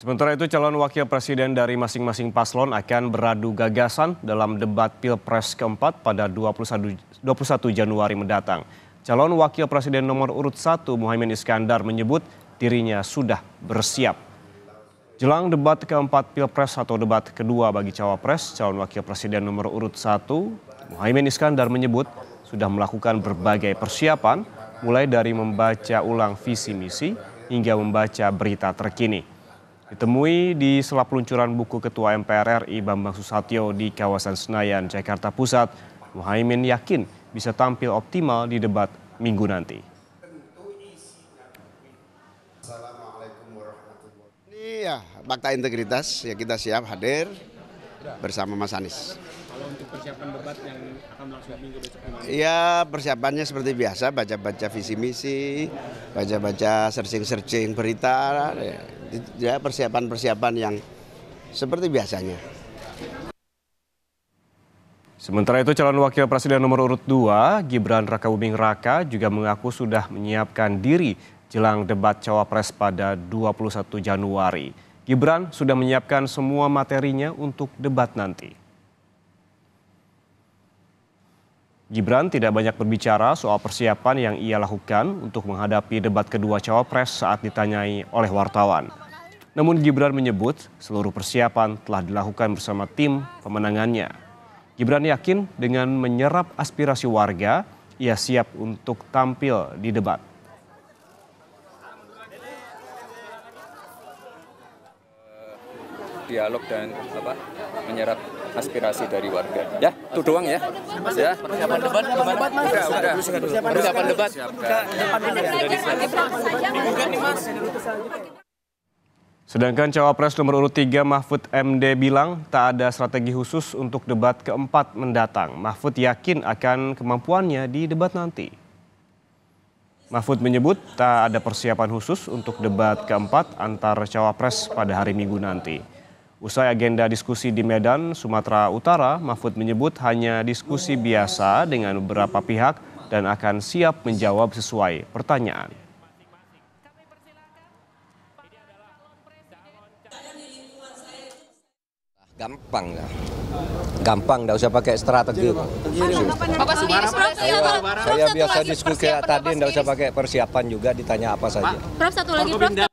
Sementara itu calon wakil presiden dari masing-masing paslon akan beradu gagasan dalam debat Pilpres keempat pada 21, 21 Januari mendatang. Calon wakil presiden nomor urut 1 Muhaimin Iskandar menyebut dirinya sudah bersiap. Jelang debat keempat Pilpres atau debat kedua bagi cawapres, calon wakil presiden nomor urut 1 Muhaimin Iskandar menyebut sudah melakukan berbagai persiapan mulai dari membaca ulang visi misi hingga membaca berita terkini. Ditemui di sela peluncuran buku Ketua MPR RI Bambang Susatyo di kawasan Senayan, Jakarta Pusat, Muhaimin yakin bisa tampil optimal di debat minggu nanti. Ini ya fakta integritas ya kita siap hadir bersama Mas Anies kalau untuk persiapan debat yang akan langsung minggu besok gimana? Iya, persiapannya seperti biasa, baca-baca visi misi, baca-baca searching-searching berita, ya, ya persiapan-persiapan yang seperti biasanya. Sementara itu calon wakil presiden nomor urut 2 Gibran Rakabuming Raka juga mengaku sudah menyiapkan diri jelang debat cawapres pada 21 Januari. Gibran sudah menyiapkan semua materinya untuk debat nanti. Gibran tidak banyak berbicara soal persiapan yang ia lakukan untuk menghadapi debat kedua cawapres saat ditanyai oleh wartawan. Namun Gibran menyebut seluruh persiapan telah dilakukan bersama tim pemenangannya. Gibran yakin dengan menyerap aspirasi warga, ia siap untuk tampil di debat. dialog dan apa menyerap aspirasi dari warga. Ya, itu doang ya. ya. Persiapan debat Persiapan debat. Sedangkan cawapres nomor urut 3 Mahfud MD bilang tak ada strategi khusus untuk debat keempat mendatang. Mahfud yakin akan kemampuannya di debat nanti. Mahfud menyebut tak ada persiapan khusus untuk debat keempat antar cawapres pada hari Minggu nanti. Usai agenda diskusi di Medan, Sumatera Utara, Mahfud menyebut hanya diskusi biasa dengan beberapa pihak dan akan siap menjawab sesuai pertanyaan. Gampang lah. Gampang, tidak usah pakai strategi. saya, biasa diskusi kayak tadi, tidak usah pakai persiapan juga, ditanya apa saja. Prof, satu lagi, Prof.